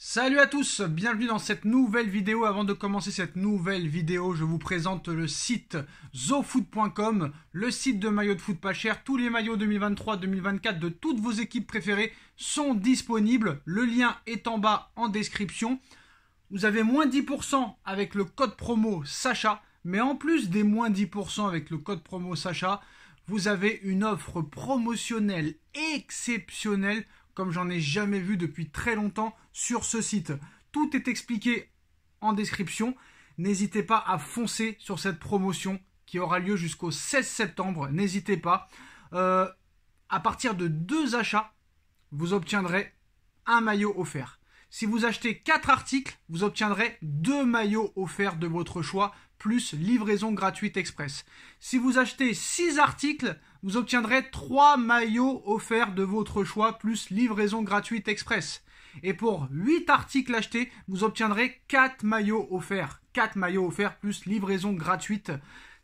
Salut à tous, bienvenue dans cette nouvelle vidéo. Avant de commencer cette nouvelle vidéo, je vous présente le site zofoot.com, le site de maillots de foot pas cher. Tous les maillots 2023-2024 de toutes vos équipes préférées sont disponibles. Le lien est en bas en description. Vous avez moins 10% avec le code promo Sacha, mais en plus des moins 10% avec le code promo Sacha, vous avez une offre promotionnelle exceptionnelle comme j'en ai jamais vu depuis très longtemps sur ce site. Tout est expliqué en description. N'hésitez pas à foncer sur cette promotion qui aura lieu jusqu'au 16 septembre. N'hésitez pas. Euh, à partir de deux achats, vous obtiendrez un maillot offert. Si vous achetez 4 articles, vous obtiendrez 2 maillots offerts de votre choix, plus livraison gratuite express. Si vous achetez 6 articles, vous obtiendrez 3 maillots offerts de votre choix, plus livraison gratuite express. Et pour 8 articles achetés, vous obtiendrez 4 maillots offerts. 4 maillots offerts plus livraison gratuite.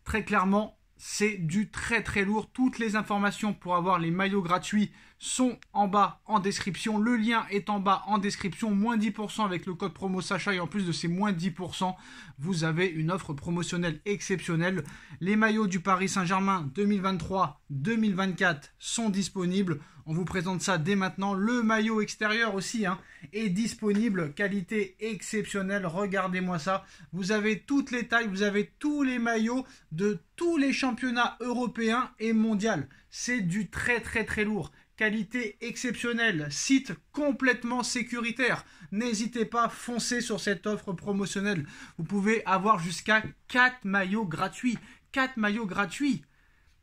Très clairement, c'est du très très lourd. Toutes les informations pour avoir les maillots gratuits sont en bas en description. Le lien est en bas en description. Moins 10% avec le code promo Sacha. Et en plus de ces moins 10%, vous avez une offre promotionnelle exceptionnelle. Les maillots du Paris Saint-Germain 2023-2024 sont disponibles. On vous présente ça dès maintenant. Le maillot extérieur aussi hein, est disponible. Qualité exceptionnelle. Regardez-moi ça. Vous avez toutes les tailles. Vous avez tous les maillots de tous les championnats européens et mondiaux. C'est du très très très lourd qualité exceptionnelle, site complètement sécuritaire. N'hésitez pas, à foncer sur cette offre promotionnelle. Vous pouvez avoir jusqu'à 4 maillots gratuits. 4 maillots gratuits.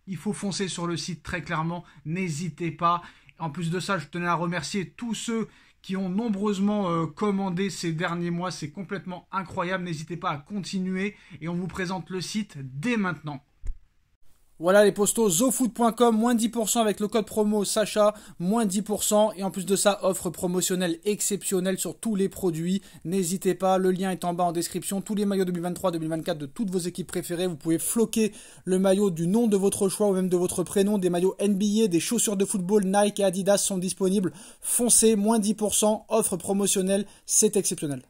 Il faut foncer sur le site très clairement. N'hésitez pas. En plus de ça, je tenais à remercier tous ceux qui ont nombreusement euh, commandé ces derniers mois. C'est complètement incroyable. N'hésitez pas à continuer et on vous présente le site dès maintenant. Voilà les postos, zofood.com, moins 10% avec le code promo Sacha, moins 10%. Et en plus de ça, offre promotionnelle exceptionnelle sur tous les produits. N'hésitez pas, le lien est en bas en description. Tous les maillots 2023-2024 de toutes vos équipes préférées, vous pouvez floquer le maillot du nom de votre choix ou même de votre prénom. Des maillots NBA, des chaussures de football, Nike et Adidas sont disponibles. Foncez, moins 10%, offre promotionnelle, c'est exceptionnel.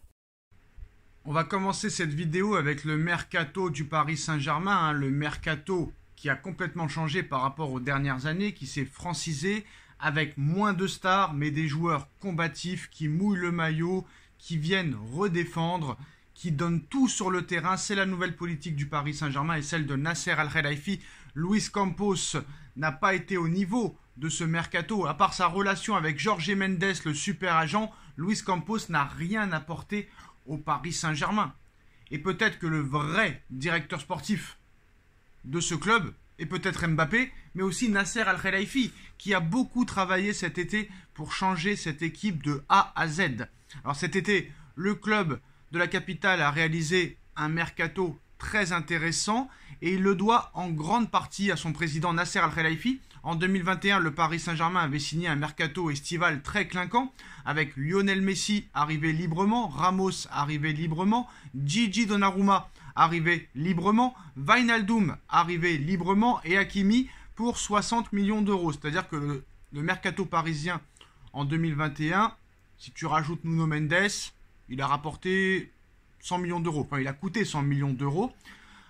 On va commencer cette vidéo avec le mercato du Paris Saint-Germain, hein, le mercato qui a complètement changé par rapport aux dernières années, qui s'est francisé avec moins de stars, mais des joueurs combatifs qui mouillent le maillot, qui viennent redéfendre, qui donnent tout sur le terrain. C'est la nouvelle politique du Paris Saint-Germain et celle de Nasser Al-Khelaifi. Luis Campos n'a pas été au niveau de ce mercato. À part sa relation avec Jorge Mendes, le super agent, Luis Campos n'a rien apporté au Paris Saint-Germain. Et peut-être que le vrai directeur sportif de ce club, et peut-être Mbappé, mais aussi Nasser Al-Khelaifi, qui a beaucoup travaillé cet été pour changer cette équipe de A à Z. Alors cet été, le club de la capitale a réalisé un mercato très intéressant, et il le doit en grande partie à son président Nasser Al-Khelaifi, en 2021, le Paris Saint-Germain avait signé un mercato estival très clinquant, avec Lionel Messi arrivé librement, Ramos arrivé librement, Gigi Donnarumma arrivé librement, Vainaldum arrivé librement et Hakimi pour 60 millions d'euros. C'est-à-dire que le, mercato parisien en 2021, si tu rajoutes Nuno Mendes, il a rapporté 100 millions d'euros. Enfin, il a coûté 100 millions d'euros.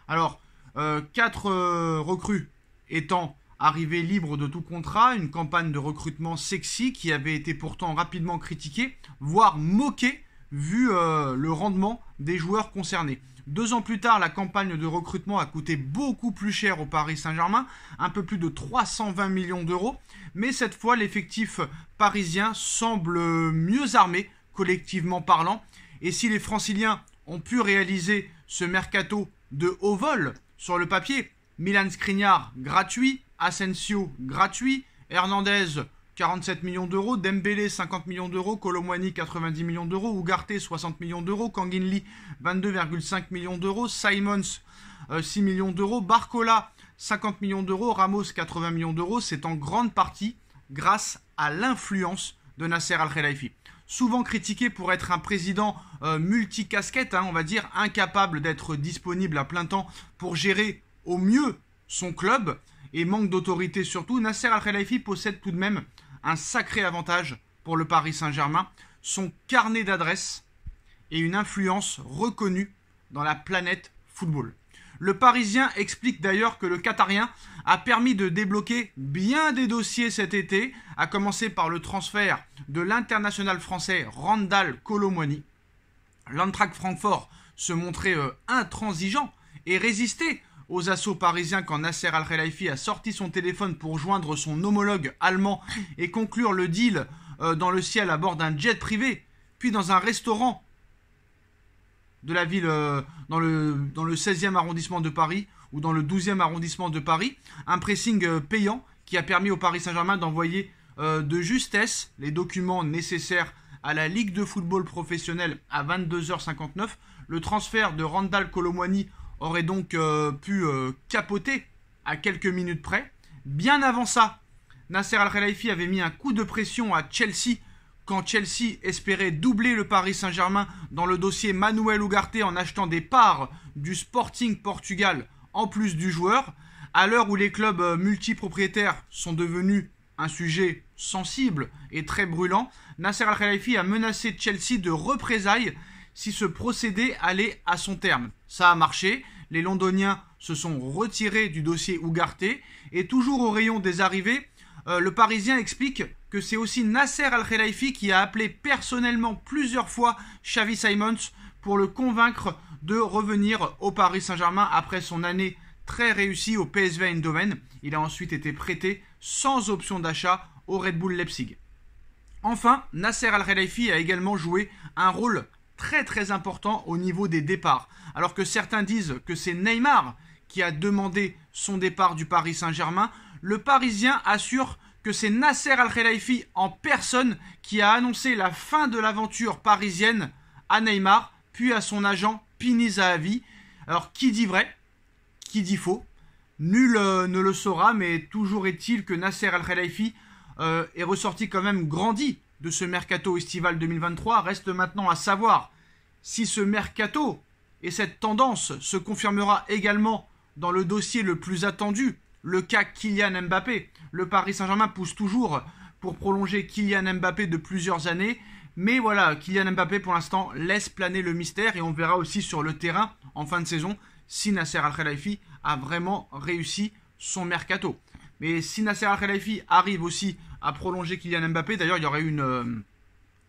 Alors, 4 euh, euh, recrues étant Arrivé libre de tout contrat, une campagne de recrutement sexy qui avait été pourtant rapidement critiquée, voire moquée, vu euh, le rendement des joueurs concernés. Deux ans plus tard, la campagne de recrutement a coûté beaucoup plus cher au Paris Saint-Germain, un peu plus de 320 millions d'euros, mais cette fois l'effectif parisien semble mieux armé, collectivement parlant, et si les Franciliens ont pu réaliser ce mercato de haut vol sur le papier, Milan Skriniar, gratuit. Asensio, gratuit. Hernandez, 47 millions d'euros. Dembélé, 50 millions d'euros. Colomwani, 90 millions d'euros. Ugarte, 60 millions d'euros. Kanginli, 22,5 millions d'euros. Simons, 6 euh, millions d'euros. Barcola, 50 millions d'euros. Ramos, 80 millions d'euros. C'est en grande partie grâce à l'influence de Nasser Al-Khelaifi. Souvent critiqué pour être un président euh, multicasquette, hein, on va dire, incapable d'être disponible à plein temps pour gérer au mieux son club et manque d'autorité surtout, Nasser Al-Khelaifi possède tout de même un sacré avantage pour le Paris Saint-Germain, son carnet d'adresses et une influence reconnue dans la planète football. Le Parisien explique d'ailleurs que le Qatarien a permis de débloquer bien des dossiers cet été, à commencer par le transfert de l'international français Randall Colomoni. L'Antrac Francfort se montrait euh, intransigeant et résistait aux assauts parisiens quand Nasser Al-Khelaifi a sorti son téléphone pour joindre son homologue allemand et conclure le deal euh, dans le ciel à bord d'un jet privé, puis dans un restaurant de la ville euh, dans, le, dans le 16e arrondissement de Paris ou dans le 12e arrondissement de Paris, un pressing euh, payant qui a permis au Paris Saint-Germain d'envoyer de justesse les documents nécessaires à la Ligue de football professionnel à 22h59, le transfert de Randall Colomwani aurait donc euh, pu euh, capoter à quelques minutes près. Bien avant ça, Nasser Al-Khelaifi avait mis un coup de pression à Chelsea quand Chelsea espérait doubler le Paris Saint-Germain dans le dossier Manuel Ugarte en achetant des parts du Sporting Portugal en plus du joueur. À l'heure où les clubs euh, multipropriétaires sont devenus un sujet sensible et très brûlant, Nasser Al-Khelaifi a menacé Chelsea de représailles si ce procédé allait à son terme. Ça a marché, les Londoniens se sont retirés du dossier Ougarté, et toujours au rayon des arrivées, euh, le Parisien explique que c'est aussi Nasser Al-Khelaifi qui a appelé personnellement plusieurs fois Xavi Simons pour le convaincre de revenir au Paris Saint-Germain après son année très réussie au PSV Eindhoven. Il a ensuite été prêté sans option d'achat au Red Bull Leipzig. Enfin, Nasser Al-Khelaifi a également joué un rôle très très important au niveau des départs. Alors que certains disent que c'est Neymar qui a demandé son départ du Paris Saint-Germain, le Parisien assure que c'est Nasser Al-Khelaifi en personne qui a annoncé la fin de l'aventure parisienne à Neymar, puis à son agent Pini Alors qui dit vrai Qui dit faux Nul euh, ne le saura, mais toujours est-il que Nasser Al-Khelaifi euh, est ressorti quand même grandi de ce mercato estival 2023. Reste maintenant à savoir si ce mercato et cette tendance se confirmera également dans le dossier le plus attendu, le cas Kylian Mbappé, le Paris Saint-Germain pousse toujours pour prolonger Kylian Mbappé de plusieurs années. Mais voilà, Kylian Mbappé pour l'instant laisse planer le mystère et on verra aussi sur le terrain en fin de saison si Nasser Al-Khelaifi a vraiment réussi son mercato. Mais si Nasser Al-Khelaifi arrive aussi à prolonger Kylian Mbappé, d'ailleurs il y aurait une, euh,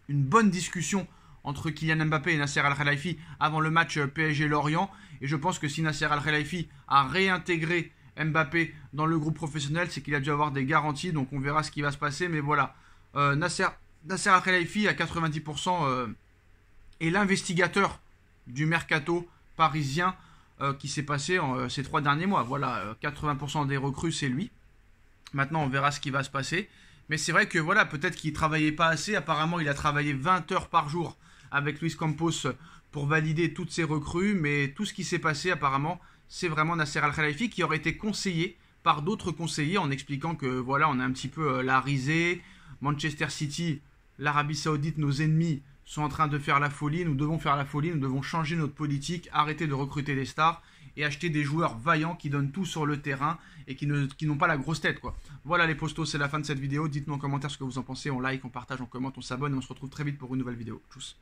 une bonne discussion entre Kylian Mbappé et Nasser Al-Khelaifi avant le match euh, PSG-Lorient. Et je pense que si Nasser Al-Khelaifi a réintégré Mbappé dans le groupe professionnel, c'est qu'il a dû avoir des garanties. Donc on verra ce qui va se passer. Mais voilà, euh, Nasser, Nasser Al-Khelaifi à 90% euh, est l'investigateur du mercato parisien qui s'est passé ces trois derniers mois. Voilà, 80% des recrues, c'est lui. Maintenant, on verra ce qui va se passer. Mais c'est vrai que voilà, peut-être qu'il travaillait pas assez. Apparemment, il a travaillé 20 heures par jour avec Luis Campos pour valider toutes ces recrues, mais tout ce qui s'est passé apparemment, c'est vraiment Nasser Al-Khalifi qui aurait été conseillé par d'autres conseillers en expliquant que voilà, on a un petit peu euh, la risée, Manchester City, l'Arabie Saoudite, nos ennemis sont en train de faire la folie, nous devons faire la folie, nous devons changer notre politique, arrêter de recruter des stars et acheter des joueurs vaillants qui donnent tout sur le terrain et qui, qui n'ont pas la grosse tête quoi. Voilà les postos, c'est la fin de cette vidéo. Dites-nous en commentaire ce que vous en pensez, on like, on partage, on commente, on s'abonne et on se retrouve très vite pour une nouvelle vidéo. Tchuss